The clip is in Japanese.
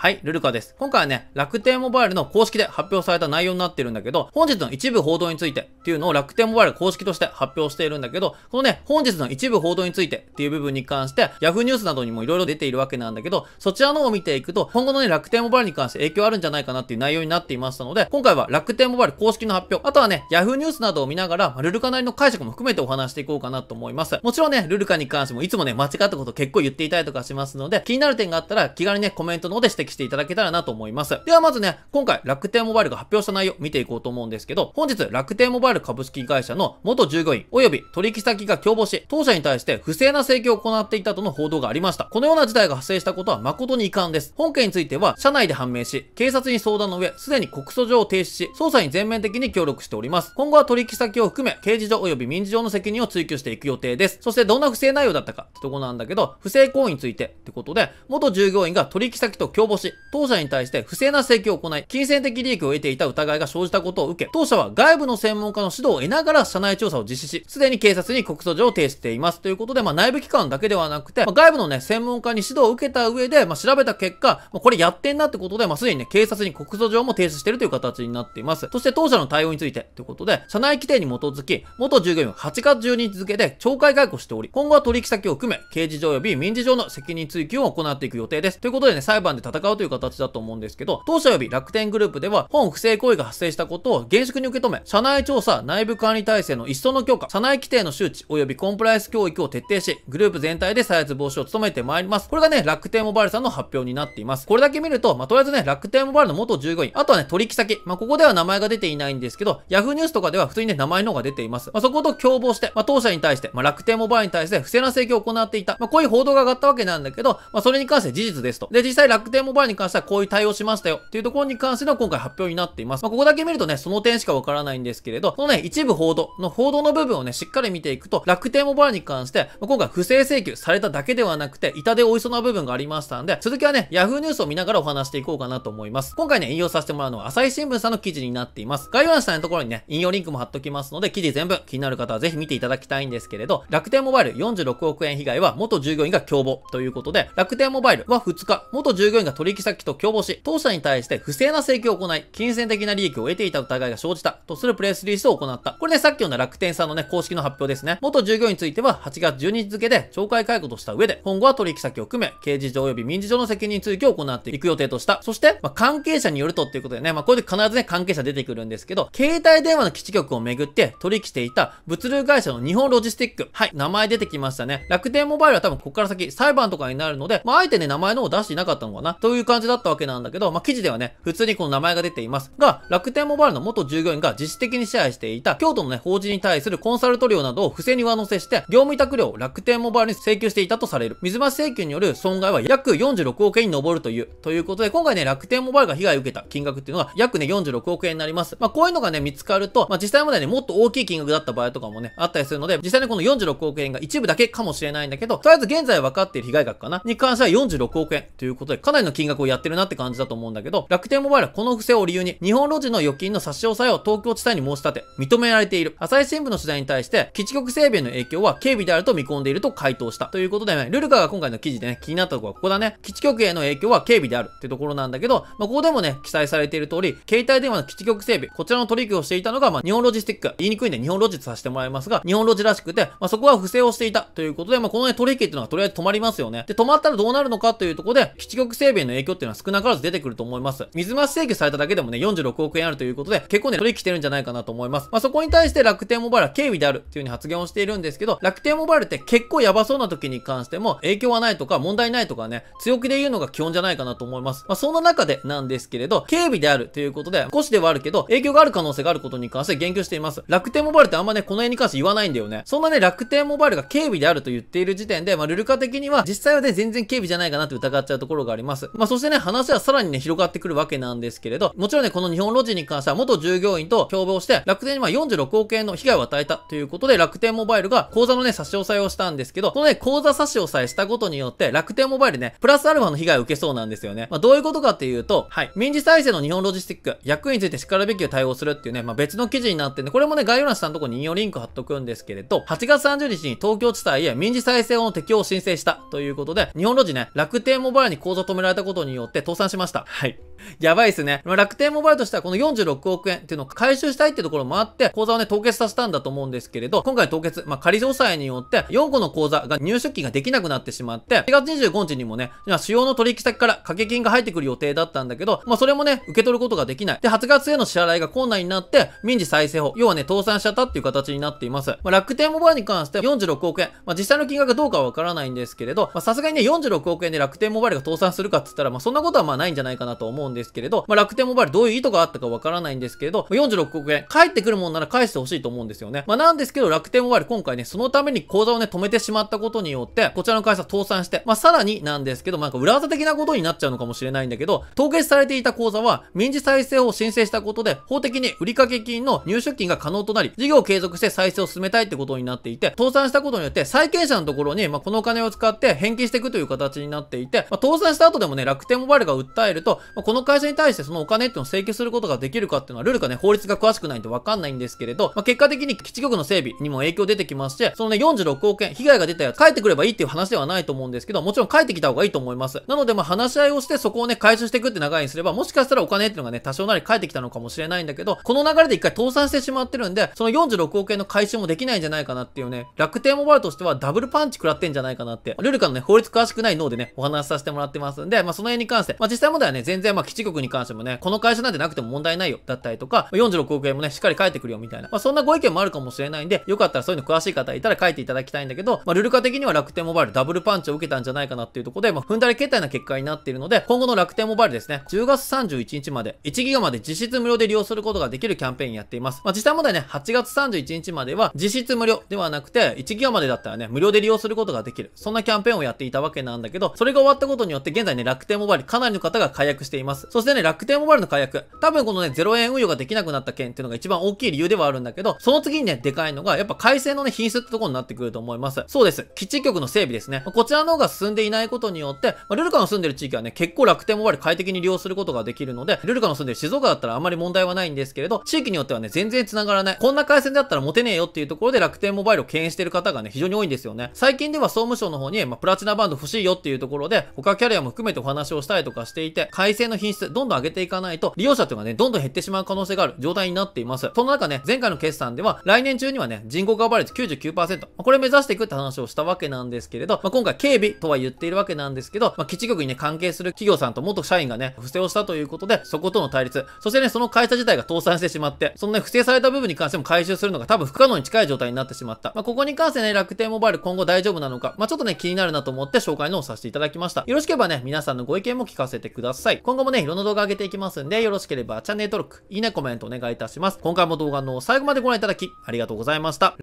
はい、ルルカです。今回はね、楽天モバイルの公式で発表された内容になってるんだけど、本日の一部報道についてっていうのを楽天モバイル公式として発表しているんだけど、このね、本日の一部報道についてっていう部分に関して、Yahoo ニュースなどにも色々出ているわけなんだけど、そちらの方を見ていくと、今後のね、楽天モバイルに関して影響あるんじゃないかなっていう内容になっていましたので、今回は楽天モバイル公式の発表、あとはね、Yahoo ニュースなどを見ながら、ルルカなりの解釈も含めてお話していこうかなと思います。もちろんね、ルルカに関してもいつもね、間違ったこと結構言っていたりとかしますので、気になる点があったら気軽にね、コメントの方で指摘していただけたらなと思います。ではまずね、今回楽天モバイルが発表した内容を見ていこうと思うんですけど、本日楽天モバイル株式会社の元従業員及び取引先が共謀し、当社に対して不正な請求を行っていたとの報道がありました。このような事態が発生したことは誠に遺憾です。本件については、社内で判明し、警察に相談の上、すでに告訴状を提出し、捜査に全面的に協力しております。今後は取引先を含め、刑事上及び民事上の責任を追及していく予定です。そしてどんな不正内容だったかってとこなんだけど、不正行為についてってことで、元従業員が取引先と共謀し、当社に対して不正な請求を行い、金銭的利益を得ていた疑いが生じたことを受け、当社は外部の専門家の指導を得ながら社内調査を実施し、すでに警察に告訴状を提出しています。ということで、まあ、内部機関だけではなくて、まあ、外部のね、専門家に指導を受けた上で、まあ、調べた結果、まあ、これやってんなってことで、まあ、すでにね、警察に告訴状も提出しているという形になっています。そして当社の対応についてということで、社内規定に基づき、元従業員を8月12日付で懲戒解雇しており、今後は取引先を含め、刑事上及び民事上の責任追及を行っていく予定です。ということでね、裁判で戦ううという形だと思うんですけど、当社及び楽天グループでは本不正行為が発生したことを厳粛に受け止め、社内調査、内部管理体制の一層の強化、社内規定の周知及びコンプライアンス教育を徹底し、グループ全体で再発防止を努めてまいります。これがね、楽天モバイルさんの発表になっています。これだけ見ると、まあ、とりあえずね、楽天モバイルの元従業員、あとはね、取引先、まあ、ここでは名前が出ていないんですけど、Yahoo ニュースとかでは普通にね、名前の方が出ています。まあ、そこと共謀して、まあ、当社に対して、まあ、楽天モバイルに対して不正な請求を行っていた、まあ、こういう報道が上がったわけなんだけど、まあ、それに関して事実ですと。で、実際楽天モバイルに関してはこういう対応しましたよっていうところに関しての今回発表になっています。まあ、ここだけ見るとね、その点しかわからないんですけれど、このね、一部報道の報道の部分をね、しっかり見ていくと、楽天モバイルに関して、ま今回不正請求されただけではなくて、痛手を負いそうな部分がありましたんで、続きはね、Yahoo ニュースを見ながらお話していこうかなと思います。今回ね、引用させてもらうのは、朝日新聞さんの記事になっています。概要欄下のところにね、引用リンクも貼っときますので、記事全部気になる方はぜひ見ていただきたいんですけれど、楽天モバイル46億円被害は元従業員が共謀ということで、楽天モバイルは2日、元従業員が取り取引先と共謀し、当社に対して不正な請求を行い、金銭的な利益を得ていた疑いが生じたとするプレスリリースを行った。これね、さっきの楽天さんのね、公式の発表ですね。元従業員については8月12日付で懲戒解雇とした上で、今後は取引先を含め、刑事上及び民事上の責任追及を行っていく予定とした。そして、まあ、関係者によるとっていうことでね、まあ、これで必ずね、関係者出てくるんですけど、携帯電話の基地局をめぐって取引していた物流会社の日本ロジスティック。はい、名前出てきましたね。楽天モバイルは多分ここから先裁判とかになるので、まあ、あえてね、名前の方を出していなかったのかな、といういう感じだったわけなんだけど、まあ、記事ではね、普通にこの名前が出ていますが、楽天モバイルの元従業員が自主的に支配していた京都のね、法人に対するコンサルト料などを不正に上乗せして、業務委託料を楽天モバイルに請求していたとされる。水増し請求による損害は約46億円に上るという、ということで、今回ね、楽天モバイルが被害を受けた金額っていうのは、約ね、46億円になります。まあ、こういうのがね、見つかると、まあ、実際までね、もっと大きい金額だった場合とかもね、あったりするので、実際にこの46億円が一部だけかもしれないんだけど、とりあえず現在分かっている被害額かなに関しては46億円ということで、かなりの金額額をやってるなって感じだと思うんだけど、楽天モバイルはこの不正を理由に、日本路地の預金の差し押さえを東京地裁に申し立て、認められている。朝日新聞の取材に対して、基地局整備の影響は警備であると見込んでいると回答した。ということでね、ルルカが今回の記事でね、気になったところはここだね。基地局への影響は警備であるってところなんだけど、まあ、ここでもね、記載されている通り、携帯電話の基地局整備、こちらの取り組みをしていたのが、まあ、日本ロジスティック、言いにくいんで日本ロジとさせてもらいますが、日本ロジらしくて、まあ、そこは不正をしていたということで、まあ、このね、取引っていうのはとりあえず止まりますよね。で、止まったらどうなるのかというところで、基地局整備へのの影響っていうのは少なからず出てくると思います。水増し請求されただけでもね、46億円あるということで、結構ね、取引してるんじゃないかなと思います。まあ、そこに対して楽天モバイルは警備であるっていう風に発言をしているんですけど、楽天モバイルって結構やばそうな時に関しても、影響はないとか、問題ないとかね、強気で言うのが基本じゃないかなと思います。まあ、そんな中でなんですけれど、警備であるということで、少しではあるけど、影響がある可能性があることに関して言及しています。楽天モバイルってあんまね、この辺に関して言わないんだよね。そんなね、楽天モバイルが警備であると言っている時点で、まあ、ルルカ的には、実際はね、全然警備じゃないかなって疑っちゃうところがあります。まあ、そしてね、話はさらにね、広がってくるわけなんですけれど、もちろんね、この日本路地に関しては元従業員と共謀して、楽天にまあ46億円の被害を与えたということで、楽天モバイルが口座のね、差し押さえをしたんですけど、このね、口座差し押さえしたことによって、楽天モバイルね、プラスアルファの被害を受けそうなんですよね。まあ、どういうことかっていうと、はい、民事再生の日本ロジスティック、役員について叱るべきを対応するっていうね、まあ、別の記事になってんで、これもね、概要欄下のとこに引用リンク貼っとくんですけれど、8月30日に東京地裁へ民事再生法の適用を申請したということで、日本路地ね、楽天モバイルに口座止められたことことによって倒産しました。はい。やばいっすね。楽天モバイルとしてはこの46億円っていうのを回収したいってところもあって、口座をね、凍結させたんだと思うんですけれど、今回凍結、まあ、仮状債によって4個の口座が入出金ができなくなってしまって、4月25日にもね、主要の取引先から掛け金が入ってくる予定だったんだけど、まあ、それもね、受け取ることができない。で、8月への支払いが困難になって、民事再生法、要はね、倒産しちゃったっていう形になっています。まあ、楽天モバイルに関しては46億円、まあ、実際の金額どうかはわからないんですけれど、まさすがにね、46億円で楽天モバイルが倒産するかっつったら、まあ、そんなことはまあないんじゃないかなと思うんんですけれど、まあ、楽天モバイルどういう意図があったかわからないんですけれど、46億円、返ってくるもんなら返してほしいと思うんですよね。まあ、なんですけど、楽天モバイル今回ね、そのために口座をね、止めてしまったことによって、こちらの会社倒産して、まあ、さらになんですけど、まあ、なんか裏技的なことになっちゃうのかもしれないんだけど、凍結されていた口座は、民事再生を申請したことで、法的に売掛金の入出金が可能となり、事業を継続して再生を進めたいってことになっていて、倒産したことによって、債権者のところに、まあ、このお金を使って返金していくという形になっていて、まあ、倒産した後でもね、楽天モバイルが訴えると、まあ、このの会社に対してそのお金っていうのを請求することができるかっていうのは、ルールかね、法律が詳しくないんでわかんないんですけれど、まあ、結果的に基地局の整備にも影響出てきまして、そのね、46億円、被害が出たやつ、帰ってくればいいっていう話ではないと思うんですけど、もちろん帰ってきた方がいいと思います。なので、まあ、話し合いをしてそこをね、回収していくって流れにすれば、もしかしたらお金っていうのがね、多少なり帰ってきたのかもしれないんだけど、この流れで一回倒産してしまってるんで、その46億円の回収もできないんじゃないかなっていうね、楽天モバイルとしてはダブルパンチ食らってんじゃないかなって、ルールかのね、法律詳しくない脳でね、お話しさせてもらってますんで、まあ、その辺に関して、まあ、実際まではね、全然まあ、基地局に関してもね、この会社なんてなくても問題ないよ、だったりとか、46億円もね、しっかり返ってくるよ、みたいな。まあ、そんなご意見もあるかもしれないんで、よかったらそういうの詳しい方いたら書いていただきたいんだけど、まあ、ルルカ的には楽天モバイルダブルパンチを受けたんじゃないかなっていうところで、まあ、踏んだりた済な結果になっているので、今後の楽天モバイルですね、10月31日まで、1ギガまで実質無料で利用することができるキャンペーンやっています。まあ、実際まだね、8月31日までは、実質無料ではなくて、1ギガまでだったらね、無料で利用することができる。そんなキャンペーンをやっていたわけなんだけど、それが終わったことによって、現在ね、楽天モバイルかなりの方が解約しています。。そしてね、楽天モバイルの解約。多分このね、0円運用ができなくなった件っていうのが一番大きい理由ではあるんだけど、その次にね、でかいのが、やっぱ回線のね、品質ってとこになってくると思います。そうです。基地局の整備ですね。こちらの方が進んでいないことによって、まあ、ルルカの住んでる地域はね、結構楽天モバイル快適に利用することができるので、ルルカの住んでる静岡だったらあんまり問題はないんですけれど、地域によってはね、全然繋がらない。こんな回線だったらモテねえよっていうところで楽天モバイルを敬遠してる方がね、非常に多いんですよね。最近では総務省の方に、まあ、プラチナバンド欲しいよっていうところで、他キャリアも含めてお話をしたりとかしていて、回の品品質、どんどん上げていかないと、利用者というのはね、どんどん減ってしまう可能性がある状態になっています。その中ね、前回の決算では、来年中にはね、人口カバレージ99%、これ目指していくって話をしたわけなんですけれど、まあ、今回警備とは言っているわけなんですけど、まあ、基地局にね、関係する企業さんと元社員がね、不正をしたということで、そことの対立、そしてね、その会社自体が倒産してしまって、そのね、不正された部分に関しても回収するのが多分不可能に近い状態になってしまった。まあ、ここに関してね、楽天モバイル今後大丈夫なのか、まあ、ちょっとね、気になるなと思って紹介のをさせていただきました。よろしければね、皆さんのご意見も聞かせてください。今後ももね、いろんな動画上げていきますんで、よろしければチャンネル登録、いいね、コメントお願いいたします。今回も動画の最後までご覧いただき、ありがとうございました。